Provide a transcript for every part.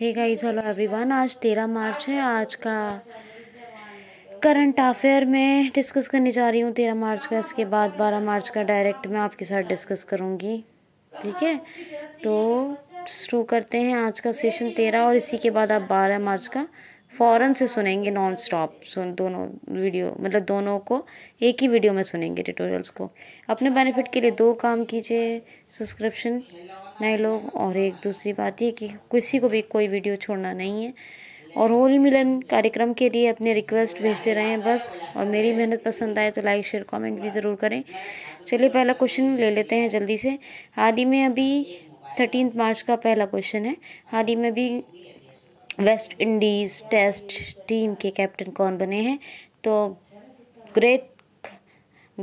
hey guys hello everyone आज तेरह मार्च है आज का करंट अफेयर में डिस्कस करने जा रही हूँ तेरह मार्च का इसके बाद बारह मार्च का डायरेक्ट मैं आपके साथ डिस्कस करूँगी ठीक है तो शुरू करते हैं आज का सेशन तेरह और इसी के बाद आप बारह मार्च का फ़ौरन से सुनेंगे नॉन स्टॉप सुन दोनों वीडियो मतलब दोनों को एक ही वीडियो में सुनेंगे ट्यूटोरियल्स को अपने बेनिफिट के लिए दो काम कीजिए सब्सक्रिप्शन नए लोग और एक दूसरी बात ये कि किसी को भी कोई वीडियो छोड़ना नहीं है और होली मिलन कार्यक्रम के लिए अपने रिक्वेस्ट भेजते रहें बस और मेरी मेहनत पसंद आए तो लाइक शेयर कमेंट भी ज़रूर करें चलिए पहला क्वेश्चन ले लेते हैं जल्दी से हाल ही में अभी थर्टीन मार्च का पहला क्वेश्चन है हाल ही में भी वेस्ट इंडीज़ टेस्ट टीम के कैप्टन कौन बने हैं तो great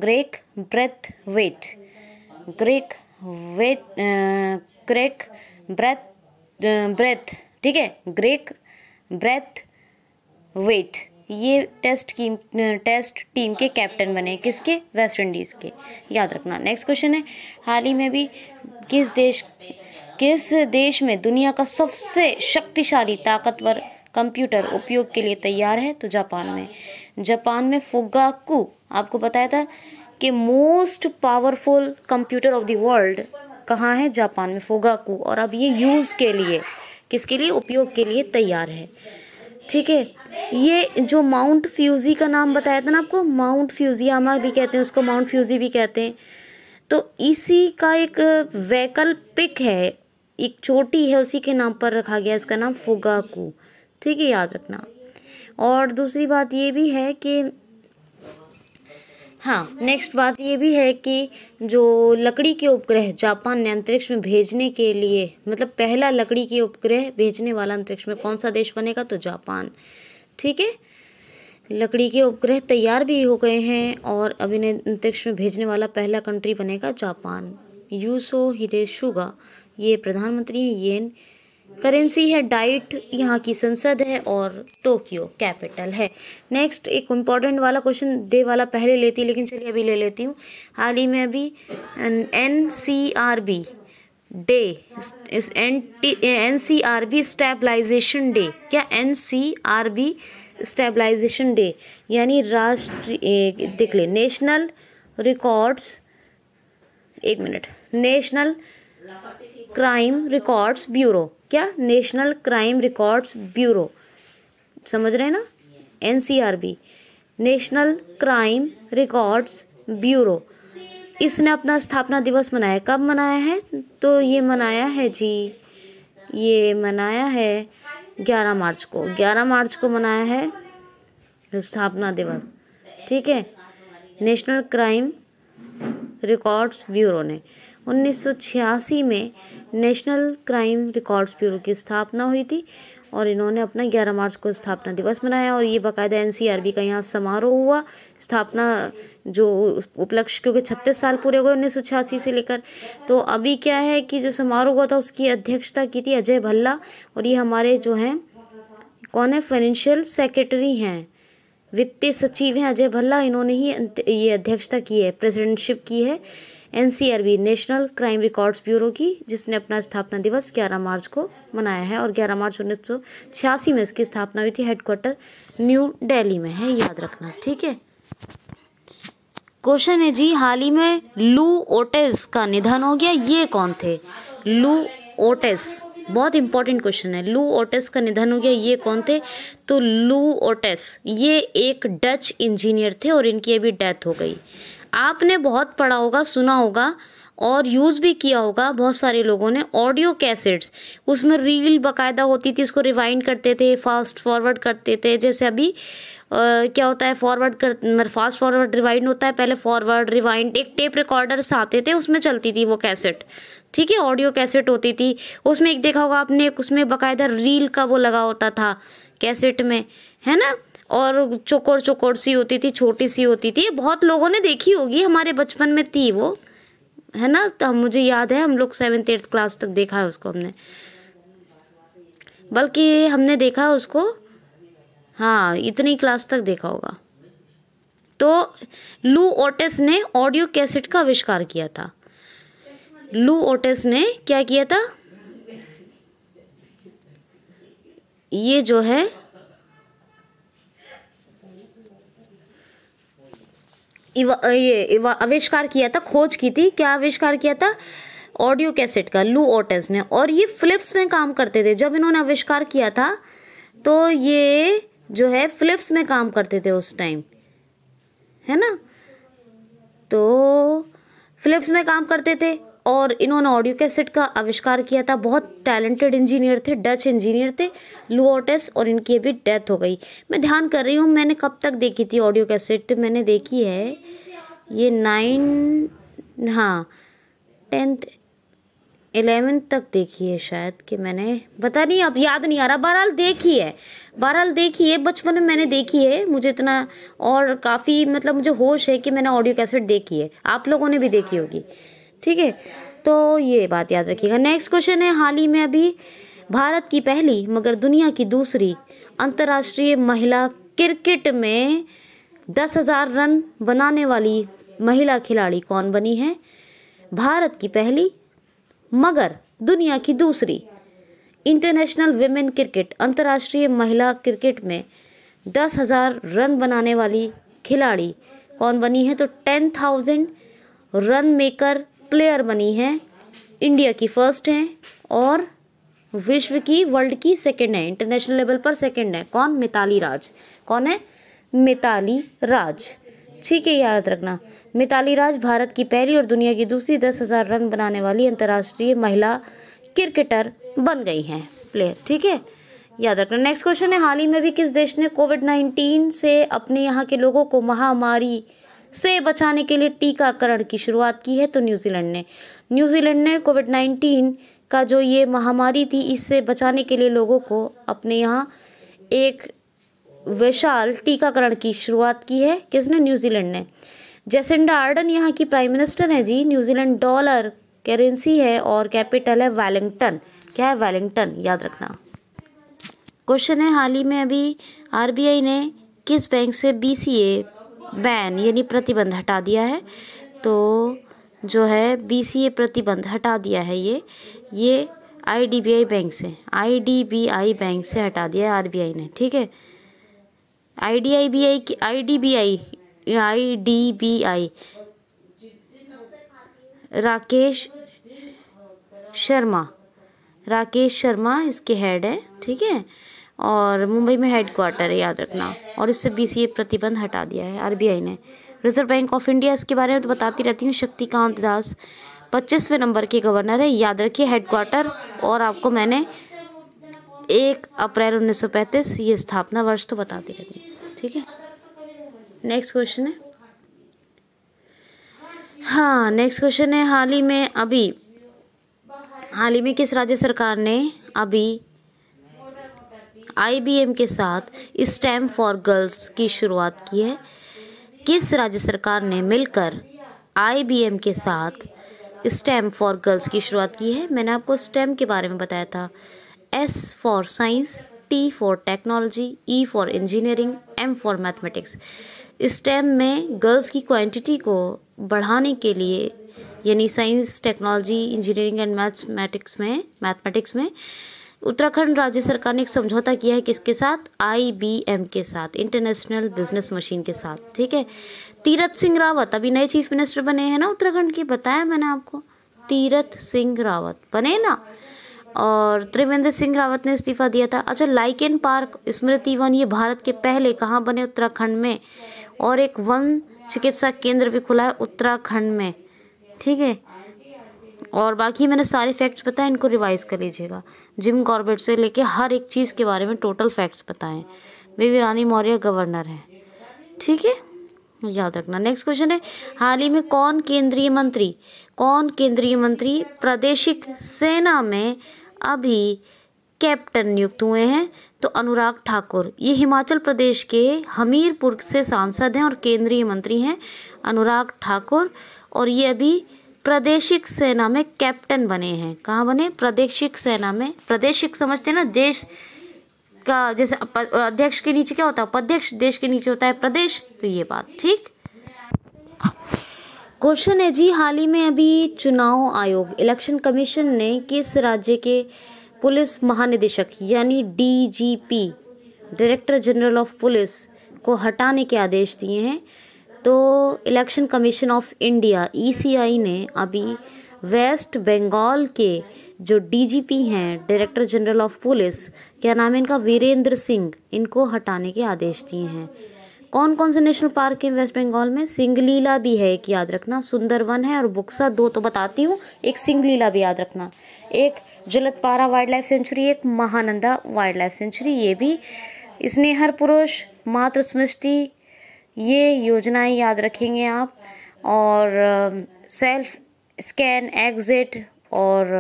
Kraigg Brathwaite Kraigg Waite Kraigg Brathwaite Brathwaite ठीक है ग्रेक ब्रेथ वेट ये टेस्ट की टेस्ट टीम के कैप्टन बने किसके वेस्ट इंडीज़ के याद रखना नेक्स्ट क्वेश्चन है हाल ही में भी किस देश किस देश में दुनिया का सबसे शक्तिशाली ताकतवर कंप्यूटर उपयोग के लिए तैयार है तो जापान में जापान में फुगाकू आपको बताया था कि most powerful computer of the world कहाँ है जापान में फोगाकू और अब ये यूज़ के लिए किसके लिए उपयोग के लिए तैयार है ठीक है ये जो माउंट फ्यूजी का नाम बताया था ना आपको माउंट फ्यूजियामा भी कहते हैं उसको माउंट फ्यूजी भी कहते हैं तो इसी का एक वैकल्पिक है एक चोटी है उसी के नाम पर रखा गया इसका नाम फोगाकू ठीक है याद रखना और दूसरी बात ये भी है कि हाँ नेक्स्ट बात ये भी है कि जो लकड़ी के उपग्रह जापान ने अंतरिक्ष में भेजने के लिए मतलब पहला लकड़ी के उपग्रह भेजने वाला अंतरिक्ष में कौन सा देश बनेगा तो जापान ठीक है लकड़ी के उपग्रह तैयार भी हो गए हैं और अब इन्हें अंतरिक्ष में भेजने वाला पहला कंट्री बनेगा जापान यूसो हिरेशुगा ये प्रधानमंत्री हैं येन करेंसी है डाइट यहाँ की संसद है और टोक्यो कैपिटल है नेक्स्ट एक इम्पॉर्टेंट वाला क्वेश्चन डे वाला पहले लेती लेकिन चलिए अभी ले लेती हूँ हाल ही में अभी N C R B day N T N C R B stabilization day क्या N C R B stabilization day यानी राष्ट्रीय देख ले नेशनल रिकॉर्ड्स एक minute national crime records bureau क्या नेशनल क्राइम रिकॉर्ड्स ब्यूरो समझ रहे हैं ना N national crime records bureau इसने अपना स्थापना दिवस मनाया कब मनाया है तो ये मनाया है जी ये मनाया है 11 मार्च को 11 मार्च को मनाया है स्थापना दिवस ठीक है नेशनल क्राइम रिकॉर्ड्स ब्यूरो ने 1986 में नेशनल क्राइम रिकॉर्ड्स ब्यूरो की स्थापना हुई थी और इन्होंने अपना 11 मार्च को स्थापना दिवस मनाया और ये बाकायदा एनसीआरबी का यहाँ समारोह हुआ स्थापना जो उपलक्ष्य क्योंकि 36 साल पूरे हो गए उन्नीस से लेकर तो अभी क्या है कि जो समारोह हुआ था उसकी अध्यक्षता की थी अजय भल्ला और ये हमारे जो हैं कौन है फाइनेंशियल सेक्रेटरी हैं वित्तीय सचिव हैं अजय भल्ला इन्होंने ही ये अध्यक्षता की है प्रेसिडेंटशिप की है NCRB national crime records bureau की जिसने अपना स्थापना दिवस 11 मार्च को मनाया है और 11 मार्च उन्नीस में इसकी स्थापना हुई थी हेडक्वार्टर न्यू दिल्ली में है याद रखना ठीक है क्वेश्चन है जी हाल ही में लू ओटेस का निधन हो गया ये कौन थे लू ओटेस बहुत इंपॉर्टेंट क्वेश्चन है लू ओटेस का निधन हो गया ये कौन थे तो लू ओटेस ये एक डच इंजीनियर थे और इनकी अभी डेथ हो गई आपने बहुत पढ़ा होगा सुना होगा और यूज़ भी किया होगा बहुत सारे लोगों ने ऑडियो कैसेट्स उसमें रील बकायदा होती थी उसको रिवाइंड करते थे फास्ट फॉरवर्ड करते थे जैसे अभी आ, क्या होता है फॉरवर्ड कर मतलब फास्ट फॉरवर्ड रिवाइंड होता है पहले फॉरवर्ड रिवाइंड एक टेप रिकॉर्डर्स आते थे उसमें चलती थी वो कैसेट ठीक है ऑडियो कैसेट होती थी उसमें एक देखा होगा आपने एक उसमें बाकायदा रील का वो लगा होता था कैसेट में है ना और चोकोर चोकोर सी होती थी छोटी सी होती थी बहुत लोगों ने देखी होगी हमारे बचपन में थी वो है ना तो मुझे याद है हम लोग सेवन्थ एट्थ क्लास तक देखा है उसको हमने बल्कि हमने देखा उसको हाँ इतनी क्लास तक देखा होगा तो लू ओटेस ने ऑडियो कैसेट का आविष्कार किया था लू ओटेस ने क्या किया था ये जो है ये आविष्कार किया था खोज की थी क्या आविष्कार किया था ऑडियो कैसेट का लू ऑटेस ने और ये फिलिप्स में काम करते थे जब इन्होंने आविष्कार किया था तो ये जो है फिलिप्स में काम करते थे उस टाइम है ना तो फिलिप्स में काम करते थे और इन्होंने ऑडियो कैसेट का आविष्कार किया था बहुत टैलेंटेड इंजीनियर थे डच इंजीनियर थे लुओटेस और इनकी अभी डेथ हो गई मैं ध्यान कर रही हूँ मैंने कब तक देखी थी ऑडियो कैसेट मैंने देखी है ये नाइन हाँ टेंथ एलेवेंथ तक देखी है शायद कि मैंने पता नहीं अब याद नहीं आ रहा बहरहाल देखी है बहरहाल देखी है बचपन में मैंने देखी है मुझे इतना और काफ़ी मतलब मुझे होश है कि मैंने ऑडियो कैसेट देखी है आप लोगों ने भी देखी होगी ठीक है तो ये बात याद रखिएगा नेक्स्ट क्वेश्चन है हाल ही में अभी भारत की पहली मगर दुनिया की दूसरी अंतर्राष्ट्रीय महिला क्रिकेट में दस हज़ार रन बनाने वाली महिला खिलाड़ी कौन बनी है भारत की पहली मगर दुनिया की दूसरी इंटरनेशनल वेमेन क्रिकेट अंतर्राष्ट्रीय महिला क्रिकेट में दस हज़ार रन बनाने वाली खिलाड़ी कौन बनी है तो ten thousand run maker player बनी हैं इंडिया की फर्स्ट हैं और विश्व की वर्ल्ड की सेकंड है इंटरनेशनल लेवल पर सेकंड है कौन मिताली राज कौन है मिताली राज ठीक है याद रखना मिताली राज भारत की पहली और दुनिया की दूसरी दस हज़ार रन बनाने वाली अंतर्राष्ट्रीय महिला क्रिकेटर बन गई हैं प्लेयर ठीक है याद रखना नेक्स्ट क्वेश्चन है हाल ही में भी किस देश ने कोविड नाइन्टीन से अपने यहाँ के लोगों को महामारी से बचाने के लिए टीकाकरण की शुरुआत की है तो न्यूजीलैंड ने न्यूजीलैंड ने कोविड नाइन्टीन का जो ये महामारी थी इससे बचाने के लिए लोगों को अपने यहाँ एक विशाल टीकाकरण की शुरुआत की है किसने न्यूजीलैंड ने जेसेंडा आर्डन यहाँ की प्राइम मिनिस्टर हैं जी न्यूजीलैंड डॉलर करेंसी है और कैपिटल है वेलिंगटन क्या है वेलिंगटन याद रखना क्वेश्चन है हाल ही में अभी आरबीआई ने किस बैंक से बीसीए बैन यानी प्रतिबंध हटा दिया है तो जो है बीसीए प्रतिबंध हटा दिया है ये ये आईडीबीआई बैंक से आईडीबीआई बैंक से हटा दिया आरबीआई ने ठीक है आईडीआईबीआई की आईडीबीआई आईडीबीआई राकेश शर्मा राकेश शर्मा इसके हेड है ठीक है और मुंबई में हेड क्वार्टर है याद रखना और इससे बी ए प्रतिबंध हटा दिया है आरबीआई ने रिजर्व बैंक ऑफ इंडिया इसके बारे में तो बताती रहती हूँ शक्तिकांत दास पच्चीसवें नंबर के गवर्नर है याद रखिए हेड क्वार्टर और आपको मैंने एक अप्रैल उन्नीस सौ पैंतीस ये स्थापना वर्ष तो बताती रहती हूँ ठीक है नेक्स्ट क्वेश्चन है हाँ नेक्स्ट क्वेश्चन है हाल ही में अभी हाल ही में किस राज्य सरकार ने अभी आईबीएम के साथ स्टेम फॉर गर्ल्स की शुरुआत की है किस राज्य सरकार ने मिलकर आईबीएम के साथ स्टैम फॉर गर्ल्स की शुरुआत की है मैंने आपको स्टैम के बारे में बताया था S for science T for technology E for engineering M for mathematics STEM में गर्ल्स की क्वांटिटी को बढ़ाने के लिए यानी science technology engineering and mathematics में मैथमेटिक्स में उत्तराखंड राज्य सरकार ने एक समझौता किया है किसके साथ आईबीएम के साथ इंटरनेशनल बिजनेस मशीन के साथ ठीक है तीरथ सिंह रावत अभी नए चीफ मिनिस्टर बने हैं ना उत्तराखंड के बताया मैंने आपको तीरथ सिंह रावत बने ना और त्रिवेंद्र सिंह रावत ने इस्तीफा दिया था अच्छा लाइकेन पार्क स्मृति वन ये भारत के पहले कहाँ बने उत्तराखंड में और एक वन चिकित्सा केंद्र भी खुला है उत्तराखंड में ठीक है और बाकी मैंने सारे फैक्ट्स बताए इनको रिवाइज़ कर लीजिएगा जिम कॉर्बेट से लेके हर एक चीज़ के बारे में टोटल फैक्ट्स बताएं बेबी रानी मौर्य गवर्नर हैं ठीक है याद रखना नेक्स्ट क्वेश्चन है हाल ही में कौन केंद्रीय मंत्री कौन केंद्रीय मंत्री प्रादेशिक सेना में अभी कैप्टन नियुक्त हुए हैं तो अनुराग ठाकुर ये हिमाचल प्रदेश के हमीरपुर से सांसद हैं और केंद्रीय मंत्री हैं अनुराग ठाकुर और ये अभी प्रादेशिक सेना में कैप्टन बने हैं कहाँ बने प्रादेशिक सेना में प्रादेशिक समझते हैं ना देश का जैसे अध्यक्ष के नीचे क्या होता है उपाध्यक्ष देश के नीचे होता है प्रदेश तो ये बात ठीक क्वेश्चन है जी हाल ही में अभी चुनाव आयोग इलेक्शन कमीशन ने किस राज्य के पुलिस महानिदेशक यानी DGP director general of police को हटाने के आदेश दिए हैं तो election commission of India ECI e ने अभी वेस्ट बंगाल के जो डीजीपी हैं डायरेक्टर जनरल ऑफ पुलिस क्या नाम है इनका वीरेंद्र सिंह इनको हटाने के आदेश दिए हैं कौन कौन से नेशनल पार्क हैं वेस्ट बंगाल में सिंगलीला भी है एक याद रखना सुंदरवन है और बुक्सा दो तो बताती हूँ एक सिंगलीला भी याद रखना एक जलतपारा वाइल्ड लाइफ सेंचुरी एक महानंदा वाइल्ड लाइफ सेंचुरी ये भी स्नेहर पुरुष मातृ समृष्टि ये योजनाएं याद रखेंगे आप और सेल्फ स्कैन एग्ज़िट और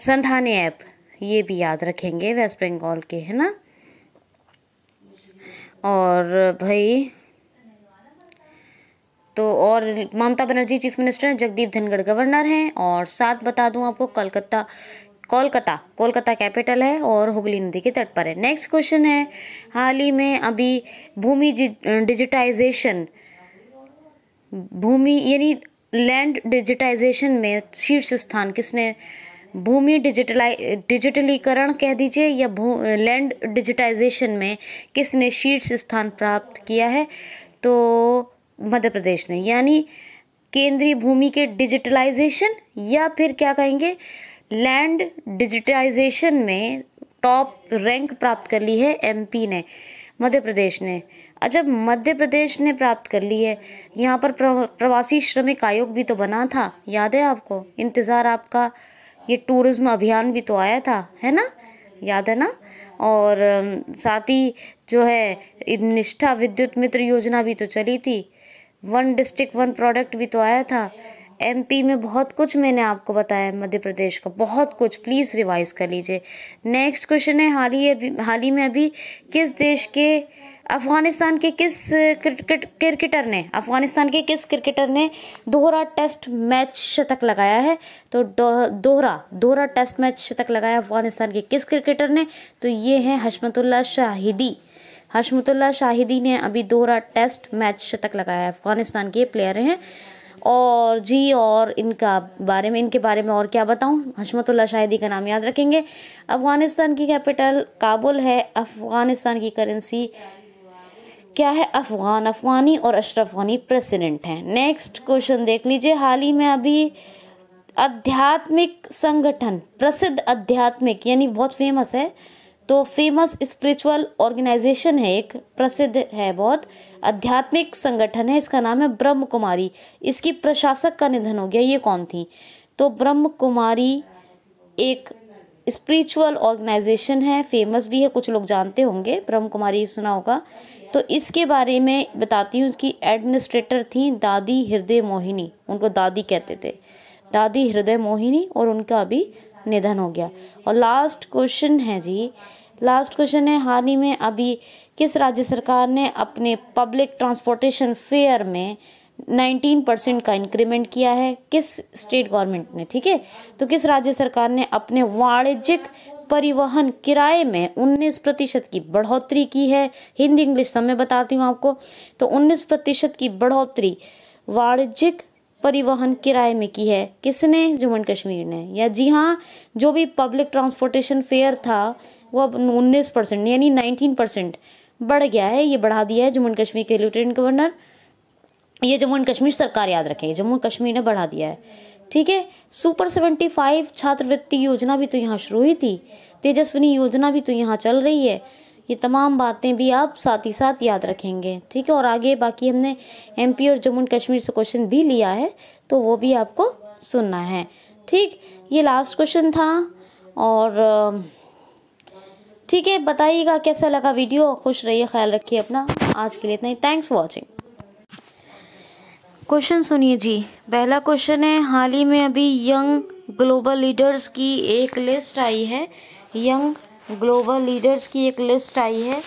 संधाने ऐप ये भी याद रखेंगे वेस्ट बंगाल के है ना और भाई तो और ममता बनर्जी चीफ मिनिस्टर हैं जगदीप धनगढ़ गवर्नर हैं और साथ बता दूं आपको कलकत्ता कोलकाता कोलकाता कैपिटल है और हुगली नदी के तट पर है नेक्स्ट क्वेश्चन है हाल ही में अभी भूमि डिजिटाइजेशन भूमि यानी लैंड डिजिटाइजेशन में शीर्ष स्थान किसने भूमि डिजिटलाइ डिजिटलीकरण कह दीजिए या भू लैंड डिजिटाइजेशन में किसने शीर्ष स्थान प्राप्त किया है तो मध्य प्रदेश ने यानी केंद्रीय भूमि के डिजिटलाइजेशन या फिर क्या कहेंगे लैंड डिजिटाइजेशन में टॉप रैंक प्राप्त कर ली है एमपी ने मध्य प्रदेश ने अच्छा मध्य प्रदेश ने प्राप्त कर ली है यहाँ पर प्रवासी श्रमिक आयोग भी तो बना था याद है आपको इंतज़ार आपका ये टूरिज़्म अभियान भी तो आया था है ना याद है ना और साथ ही जो है निष्ठा विद्युत मित्र योजना भी तो चली थी वन डिस्ट्रिक्ट वन प्रोडक्ट भी तो आया था एमपी में बहुत कुछ मैंने आपको बताया मध्य प्रदेश का बहुत कुछ प्लीज़ रिवाइज़ कर लीजिए नेक्स्ट क्वेश्चन है हाल ही अभी हाल ही में अभी किस देश के अफगानिस्तान के किस क्रिकेट क्रिकेटर ने अफगानिस्तान के किस क्रिकेटर ने दोहरा टेस्ट मैच शतक लगाया है तो दोहरा दोहरा टेस्ट मैच शतक लगाया अफगानिस्तान के किस क्रिकेटर ने तो ये हैं हशमतुल्ला शाहिदी हशमतुल्ला शाहिदी ने अभी दोहरा टेस्ट मैच शतक लगाया है अफगानिस्तान के प्लेयर हैं और जी और इनका बारे में इनके बारे में और क्या बताऊँ हशमतुल्ला शाहिदी का नाम याद रखेंगे अफ़गानिस्तान की कैपिटल काबुल है अफ़गानिस्तान की करेंसी क्या है अफ़गान अफ़गानी और अशरफ गनी प्रेसिडेंट हैं नेक्स्ट क्वेश्चन देख लीजिए हाल ही में अभी आध्यात्मिक संगठन प्रसिद्ध आध्यात्मिक यानी बहुत फेमस है तो फेमस स्पिरिचुअल ऑर्गेनाइजेशन है एक प्रसिद्ध है बहुत आध्यात्मिक संगठन है इसका नाम है ब्रह्म कुमारी इसकी प्रशासक का निधन हो गया ये कौन थी तो ब्रह्म कुमारी एक स्पिरिचुअल ऑर्गेनाइजेशन है फेमस भी है कुछ लोग जानते होंगे ब्रह्म कुमारी सुना होगा तो इसके बारे में बताती हूँ इसकी एडमिनिस्ट्रेटर थी दादी हृदय मोहिनी उनको दादी कहते थे दादी हृदय मोहिनी और उनका अभी निधन हो गया और लास्ट क्वेश्चन है जी लास्ट क्वेश्चन है हाल ही में अभी किस राज्य सरकार ने अपने पब्लिक ट्रांसपोर्टेशन फेयर में 19 परसेंट का इंक्रीमेंट किया है किस स्टेट गवर्नमेंट ने ठीक है तो किस राज्य सरकार ने अपने वाणिज्यिक परिवहन किराए में 19 प्रतिशत की बढ़ोतरी की है हिंदी इंग्लिश सब मैं बताती हूँ आपको तो 19 प्रतिशत की बढ़ोतरी वाणिज्यिक परिवहन किराए में की है किसने जम्मू एंड कश्मीर ने या जी हाँ जो भी पब्लिक ट्रांसपोर्टेशन फेयर था वो अब उन्नीस परसेंट यानी नाइनटीन परसेंट बढ़ गया है ये बढ़ा दिया है जम्मू एंड कश्मीर के लेफ्टिनेंट गवर्नर ये जम्मू एंड कश्मीर सरकार याद रखें जम्मू कश्मीर ने बढ़ा दिया है ठीक है सुपर सेवेंटी फाइव छात्रवृत्ति योजना भी तो यहाँ शुरू हुई थी तेजस्विनी योजना भी तो यहाँ चल रही है ये तमाम बातें भी आप साथ ही साथ याद रखेंगे ठीक है और आगे बाकी हमने एमपी और जम्मू एंड कश्मीर से क्वेश्चन भी लिया है तो वो भी आपको सुनना है ठीक ये लास्ट क्वेश्चन था और ठीक है बताइएगा कैसा लगा वीडियो खुश रहिए ख्याल रखिए अपना आज के लिए इतना ही थैंक्स वॉचिंग क्वेश्चन सुनिए जी पहला क्वेश्चन है हाल ही में अभी यंग ग्लोबल लीडर्स की एक लिस्ट आई है यंग ग्लोबल लीडर्स की एक लिस्ट आई है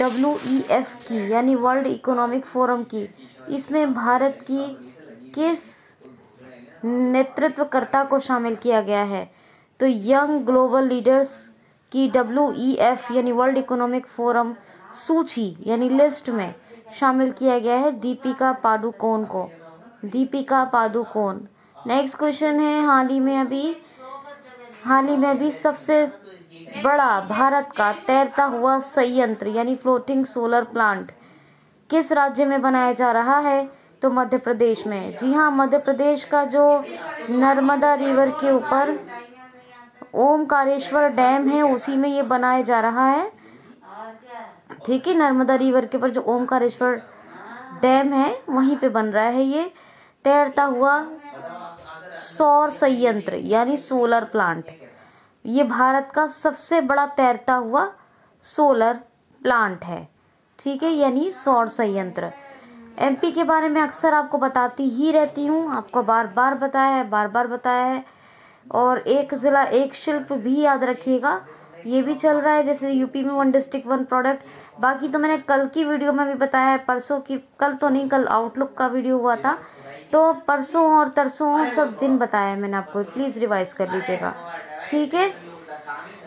डब्ल्यू ई एफ की यानी वर्ल्ड इकोनॉमिक फोरम की इसमें भारत की किस नेतृत्वकर्ता को शामिल किया गया है तो यंग ग्लोबल लीडर्स की डब्ल्यू e यानी वर्ल्ड इकोनॉमिक फोरम सूची यानी लिस्ट में शामिल किया गया है दीपिका पादुकोण को दीपिका पादुकोण नेक्स्ट क्वेश्चन है हाल ही में अभी हाल ही में अभी सबसे बड़ा भारत का तैरता हुआ संयंत्र यानी फ्लोटिंग सोलर प्लांट किस राज्य में बनाया जा रहा है तो मध्य प्रदेश में जी हाँ मध्य प्रदेश का जो नर्मदा रिवर के ऊपर ओमकारेश्वर डैम है उसी में ये बनाया जा रहा है ठीक है नर्मदा रिवर के ऊपर जो ओमकारेश्वर डैम है वहीं पे बन रहा है ये तैरता हुआ सौर संयंत्र यानी सोलर प्लांट ये भारत का सबसे बड़ा तैरता हुआ सोलर प्लांट है ठीक है यानी सौर संयंत्र एमपी के बारे में अक्सर आपको बताती ही रहती हूँ आपको बार बार बताया है बार बार बताया है और एक ज़िला एक शिल्प भी याद रखिएगा ये भी चल रहा है जैसे यूपी में वन डिस्ट्रिक्ट वन प्रोडक्ट बाकी तो मैंने कल की वीडियो में भी बताया है परसों की कल तो नहीं कल आउटलुक का वीडियो हुआ था तो परसों और तरसों सब दिन बताया है मैंने आपको प्लीज़ रिवाइज कर लीजिएगा ठीक है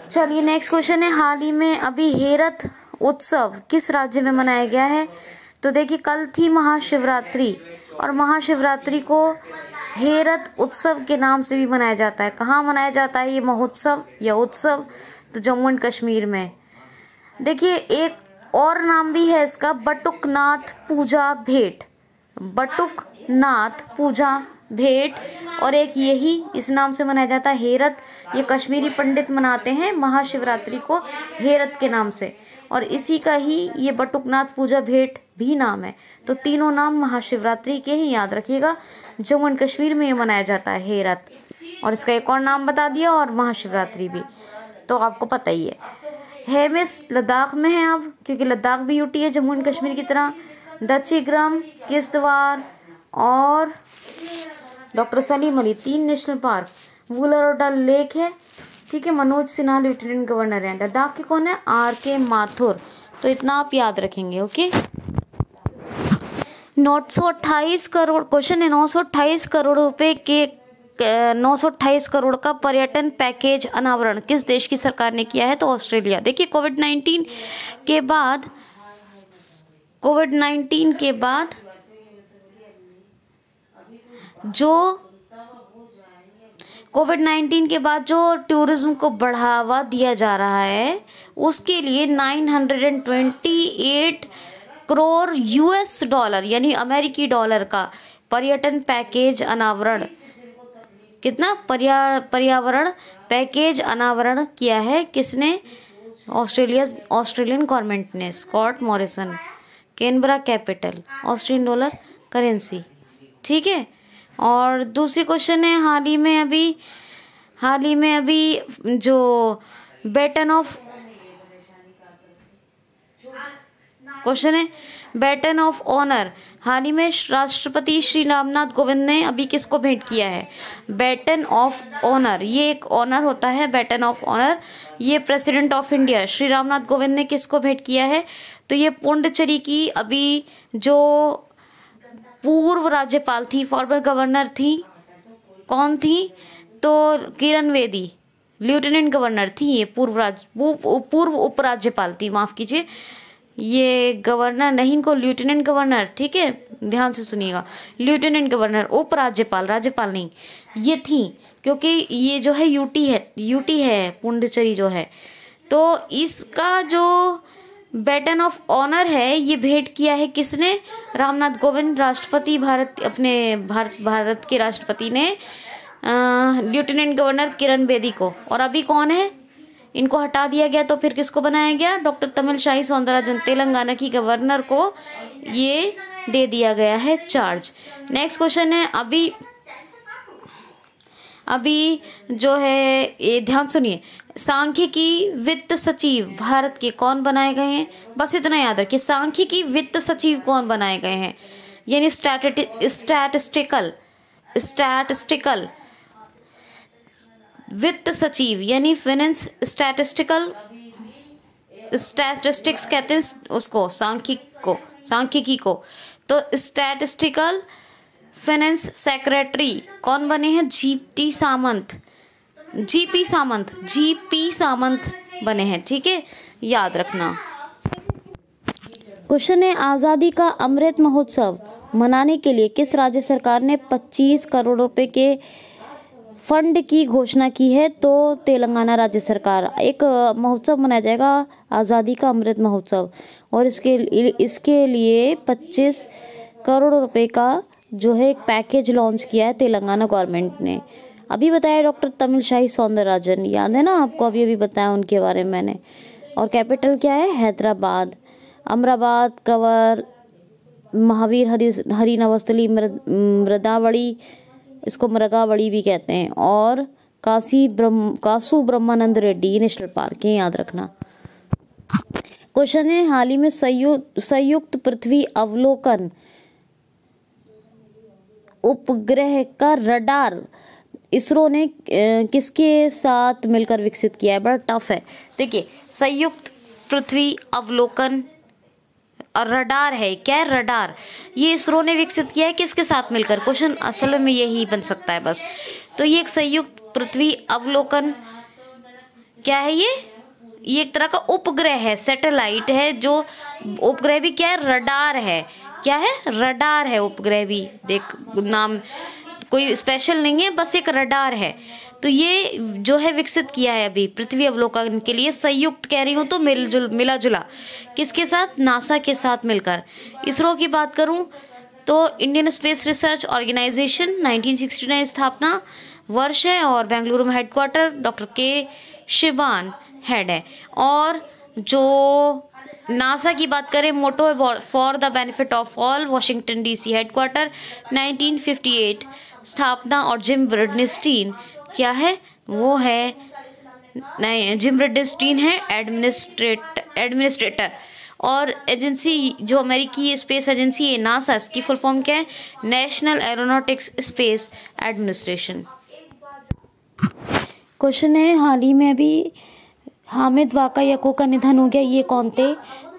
चलिए नेक्स्ट क्वेश्चन है हाल ही में अभी हेरथ उत्सव किस राज्य में मनाया गया है तो देखिए कल थी महाशिवरात्रि और महाशिवरात्रि को हेरत उत्सव के नाम से भी मनाया जाता है कहाँ मनाया जाता है ये महोत्सव या उत्सव तो जम्मू एंड कश्मीर में देखिए एक और नाम भी है इसका बटुक नाथ पूजा भेंट बटुक नाथ पूजा भेंट और एक यही इस नाम से मनाया जाता है हेरत ये कश्मीरी पंडित मनाते हैं महाशिवरात्रि को हेरत के नाम से और इसी का ही ये बटुकनाथ पूजा भेंट भी नाम है तो तीनों नाम महाशिवरात्रि के ही याद रखिएगा जम्मू एंड कश्मीर में ये मनाया जाता है रथ और इसका एक और नाम बता दिया और महाशिवरात्रि भी तो आपको पता ही है हेमिस लद्दाख में है अब क्योंकि लद्दाख भी यूटी है जम्मू एंड कश्मीर की तरह दच्छीग्रम किश्तवार और डॉक्टर सलीम अली तीन नेशनल पार्क वुलरोडा लेक है ठीक है मनोज सिन्हा लेफ्टिनेंट गवर्नर हैं लद्दाख के कौन है आर के माथुर तो इतना आप याद रखेंगे ओके नौ सौ अट्ठाईस करोड़ क्वेश्चन है नौ सौ अट्ठाईस करोड़ रुपए के नौ सौ अट्ठाईस करोड़ का पर्यटन पैकेज अनावरण किस देश की सरकार ने किया है तो ऑस्ट्रेलिया देखिए कोविड नाइन्टीन के बाद कोविड नाइन्टीन के बाद जो कोविड नाइन्टीन के बाद जो टूरिज्म को बढ़ावा दिया जा रहा है उसके लिए nine hundred and twenty eight crore US dollar यानी अमेरिकी डॉलर का पर्यटन पैकेज अनावरण कितना पर्या पर्यावरण पैकेज अनावरण किया है किसने ऑस्ट्रेलिया ऑस्ट्रेलियन गवर्नमेंट ने Scott Morrison Canberra capital Australian dollar currency ठीक है और दूसरी क्वेश्चन है हाल ही में अभी हाल ही में अभी जो बैटन ऑफ क्वेश्चन है बैटन ऑफ ऑनर हाल ही में राष्ट्रपति श्री रामनाथ कोविंद ने अभी किसको भेंट किया है बैटन ऑफ ऑनर ये एक ऑनर होता है बैटन ऑफ ऑनर ये president of India Shri Ramnath Kovind ने किसको भेंट किया है तो ये पुंडचेरी की अभी जो पूर्व राज्यपाल थी फॉर्मर गवर्नर थी कौन थी तो किरण वेदी लेफ्टिनेंट गवर्नर थी ये पूर्व राज पूर्व उपराज्यपाल थी माफ़ कीजिए ये गवर्नर नहीं इनको लेफ्टिनेंट गवर्नर ठीक है ध्यान से सुनिएगा लेफ्टिनेंट गवर्नर उपराज्यपाल राज्यपाल नहीं ये थी क्योंकि ये जो है यूटी है यूटी है पुंडचेरी जो है तो इसका जो बैटन ऑफ ऑनर है ये भेंट किया है किसने रामनाथ कोविंद राष्ट्रपति भारत अपने भारत भारत के राष्ट्रपति ने लेफ्टिनेंट गवर्नर किरण बेदी को और अभी कौन है इनको हटा दिया गया तो फिर किसको बनाया गया डॉक्टर तमिल शाही सौंदराजन तेलंगाना की गवर्नर को ये दे दिया गया है चार्ज नेक्स्ट क्वेश्चन है अभी अभी जो है ये ध्यान सुनिए सांख्यिकी वित्त सचिव भारत के कौन बनाए गए हैं बस इतना याद रखिए सांख्यिकी वित्त सचिव कौन बनाए गए हैं यानी स्टैटिस्टिकल स्टैटिस्टिकल वित्त सचिव यानी फाइनेंस स्टैटिस्टिकल स्टैटिस्टिक्स कहते हैं उसको सांख्यिक को सांख्यिकी को तो स्टैटिस्टिकल फाइनेंस सेक्रेटरी कौन बने हैं G T Samant G P Samant G P Samant बने हैं ठीक है याद रखना क्वेश्चन है आज़ादी का अमृत महोत्सव मनाने के लिए किस राज्य सरकार ने 25 करोड़ रुपए के फंड की घोषणा की है तो तेलंगाना राज्य सरकार एक महोत्सव मनाया जाएगा आज़ादी का अमृत महोत्सव और इसके इसके लिए 25 करोड़ रुपए का जो है एक पैकेज लॉन्च किया है तेलंगाना गवर्नमेंट ने अभी बताया डॉक्टर तमिल शाही सौंदरराजन याद है ना आपको अभी अभी बताया उनके बारे में मैंने और कैपिटल क्या है हैदराबाद अमराबाद कवर महावीर हरि मृद मृदावड़ी इसको मृगावड़ी भी कहते हैं और काशी ब्रह्म कासु ब्रह्मानंद रेड्डी नेशनल पार्क है याद रखना क्वेश्चन है हाल ही में संयुक्त सयु, पृथ्वी अवलोकन उपग्रह का रडार इसरो ने किसके साथ मिलकर विकसित किया है बड़ा टफ है देखिए संयुक्त पृथ्वी अवलोकन और रडार है क्या है रडार ये इसरो ने विकसित किया है किसके साथ मिलकर क्वेश्चन असल में यही बन सकता है बस तो ये एक संयुक्त पृथ्वी अवलोकन क्या है ये ये एक तरह का उपग्रह है सैटेलाइट है जो उपग्रह भी क्या है रडार है क्या है रडार है उपग्रह भी देख नाम कोई स्पेशल नहीं है बस एक रडार है तो ये जो है विकसित किया है अभी पृथ्वी अवलोकन के लिए संयुक्त कह रही हूँ तो मिल जुल मिला जुला किसके साथ नासा के साथ मिलकर इसरो की बात करूँ तो इंडियन स्पेस रिसर्च ऑर्गेनाइजेशन 1969 स्थापना वर्ष है और बेंगलुरु में हेडक्वार्टर डॉक्टर के शिवान हेड है और जो नासा की बात करें motto for the benefit of all Washington C headquarter nineteen स्थापना और जिम ब्रडनिस्टीन क्या है वो है नहीं रेडिस्टीन है एडमिनिस्ट्रेट एडमिनिस्ट्रेटर और एजेंसी जो अमेरिकी स्पेस एजेंसी है नासा इसकी फुल फॉर्म क्या है national aeronautics space administration question है हाल ही में अभी हामिद वाका यको का निधन हो गया ये कौन थे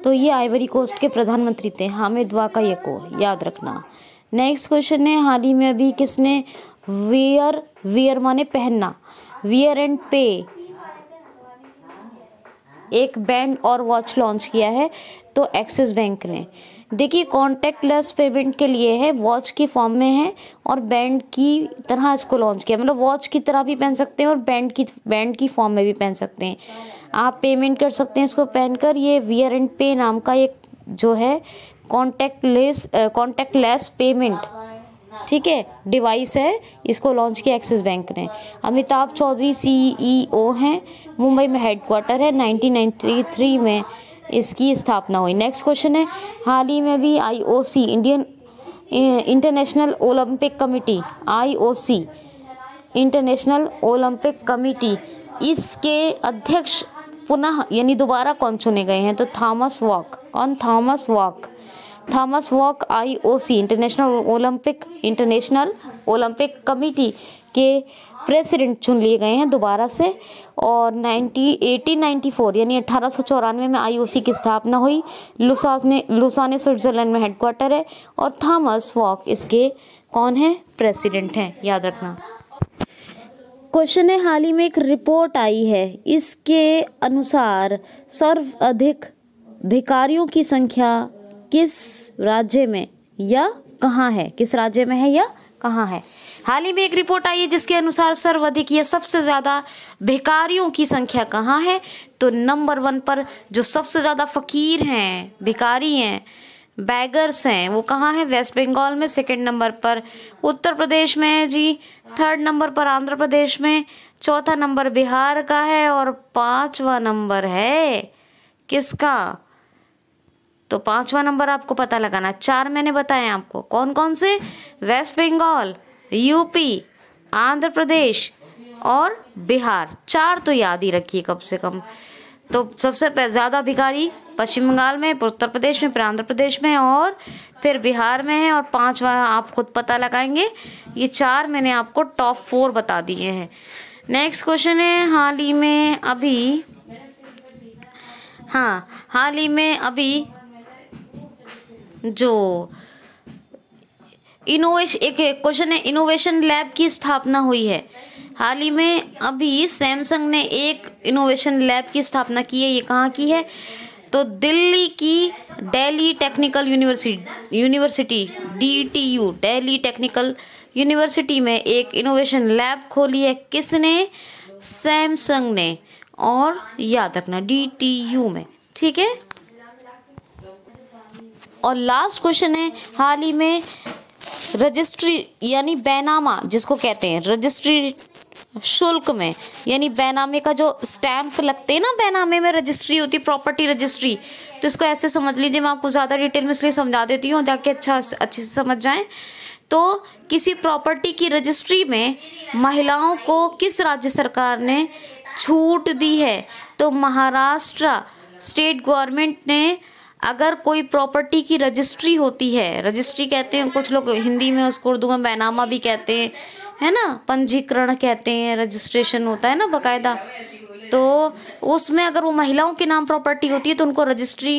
तो ये आइवरी कोस्ट के प्रधानमंत्री थे हामिद वाका यको याद रखना नेक्स्ट क्वेश्चन है हाल ही में अभी किसने वियर वियर माने पहनना वियर एंड पे एक बैंड और वॉच लॉन्च किया है तो एक्सिस बैंक ने देखिए लेस पेमेंट के लिए है वॉच की फॉर्म में है और बैंड की तरह इसको लॉन्च किया मतलब वॉच की तरह भी पहन सकते हैं और बैंड की बैंड की फॉर्म में भी पहन सकते हैं आप पेमेंट कर सकते हैं इसको पहनकर ये वियर एंड पे नाम का एक जो है contactless contactless payment ठीक है डिवाइस है इसको लॉन्च किया एक्सिस बैंक ने अमिताभ चौधरी सीईओ e हैं मुंबई में हेडक्वार्टर है 1993 में इसकी स्थापना हुई नेक्स्ट क्वेश्चन है हाल ही में भी IOC Indian international olympic committee IOC international olympic committee इसके अध्यक्ष पुनः यानी दोबारा कौन चुने गए हैं तो थॉमस वॉक कौन Thomas walk Thomas walk IOC international Olympic international olympic committee के प्रेसिडेंट चुन लिए गए हैं दोबारा से और 90 1894 यानी अठारह में आईओसी की स्थापना हुई लुसास ने लुसाने स्विट्जरलैंड में हेडक्वार्टर है और थॉमस वॉक इसके कौन है प्रेसिडेंट हैं याद रखना क्वेश्चन है हाल ही में एक रिपोर्ट आई है इसके अनुसार सर्वाधिक भिकारियों की संख्या किस राज्य में या कहाँ है किस राज्य में है या कहाँ है हाल ही में एक रिपोर्ट आई है जिसके अनुसार सर्वाधिक या सबसे ज़्यादा भिकारियों की संख्या कहाँ है तो नंबर वन पर जो सबसे ज़्यादा फ़कीर हैं भिकारी हैं बैगर्स हैं वो कहाँ हैं वेस्ट बंगाल में सेकंड नंबर पर उत्तर प्रदेश में है जी थर्ड नंबर पर आंध्र प्रदेश में चौथा नंबर बिहार का है और पांचवा नंबर है किसका तो पांचवा नंबर आपको पता लगाना चार मैंने बताए आपको कौन कौन से वेस्ट बंगाल यूपी आंध्र प्रदेश और बिहार चार तो याद ही रखिए कम से कम तो सबसे ज़्यादा भिखारी पश्चिम बंगाल में उत्तर प्रदेश में फिर आंध्र प्रदेश में और फिर बिहार में है और पांचवा आप खुद पता लगाएंगे ये चार मैंने आपको टॉप फोर बता दिए हैं नेक्स्ट क्वेश्चन है हाल ही में अभी हाँ हाल ही में अभी जो इनोवेशन एक क्वेश्चन है इनोवेशन लैब की स्थापना हुई है हाल ही में अभी सैमसंग ने एक इनोवेशन लैब की स्थापना की है ये कहाँ की है तो दिल्ली की Delhi technical university university D T U Delhi technical university में एक इनोवेशन लैब खोली है किसने सैमसंग ने और याद रखना डी टी यू में ठीक है और लास्ट क्वेश्चन है हाल ही में रजिस्ट्री यानी बैनामा जिसको कहते हैं रजिस्ट्री शुल्क में यानी बैनामे का जो स्टैंप लगते हैं ना बैनामे में रजिस्ट्री होती है प्रॉपर्टी रजिस्ट्री तो इसको ऐसे समझ लीजिए मैं आपको ज़्यादा डिटेल में इसलिए समझा देती हूँ ताकि अच्छा अच्छे से समझ जाएँ तो किसी प्रॉपर्टी की रजिस्ट्री में महिलाओं को किस राज्य सरकार ने छूट दी है तो महाराष्ट्र स्टेट गवर्नमेंट ने अगर कोई प्रॉपर्टी की रजिस्ट्री होती है रजिस्ट्री कहते हैं कुछ लोग हिंदी में उसको उर्दू में बैनामा भी कहते हैं है ना पंजीकरण कहते हैं रजिस्ट्रेशन होता है ना बकायदा तो उसमें अगर वो महिलाओं के नाम प्रॉपर्टी होती है तो उनको रजिस्ट्री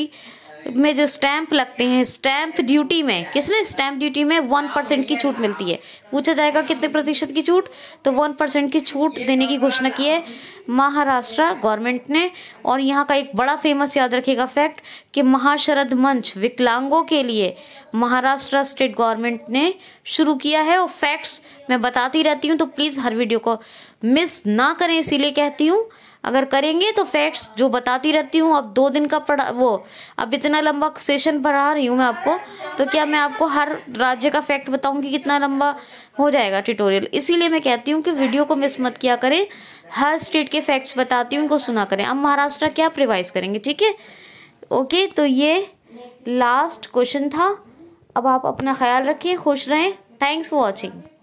में जो स्टैंप लगते हैं स्टैंप ड्यूटी में किसमें स्टैंप ड्यूटी में वन परसेंट की छूट मिलती है पूछा जाएगा कितने प्रतिशत की छूट तो वन परसेंट की छूट देने की घोषणा की है महाराष्ट्र गवर्नमेंट ने और यहाँ का एक बड़ा फेमस याद रखेगा फैक्ट कि महाशरद मंच विकलांगों के लिए महाराष्ट्र स्टेट गवर्नमेंट ने शुरू किया है और फैक्ट्स मैं बताती रहती हूँ तो प्लीज़ हर वीडियो को मिस ना करें इसीलिए कहती हूँ अगर करेंगे तो फैक्ट्स जो बताती रहती हूँ अब दो दिन का पढ़ा वो अब इतना लंबा सेशन पढ़ा रही हूँ मैं आपको तो क्या मैं आपको हर राज्य का फैक्ट बताऊँगी कितना लंबा हो जाएगा ट्यूटोरियल इसीलिए मैं कहती हूँ कि वीडियो को मिस मत किया करें हर स्टेट के फैक्ट्स बताती हूँ उनको सुना करें अब महाराष्ट्र क्या प्रिवाइज करेंगे ठीक है ओके तो ये लास्ट क्वेश्चन था अब आप अपना ख्याल रखें खुश रहें थैंक्स फॉर वॉचिंग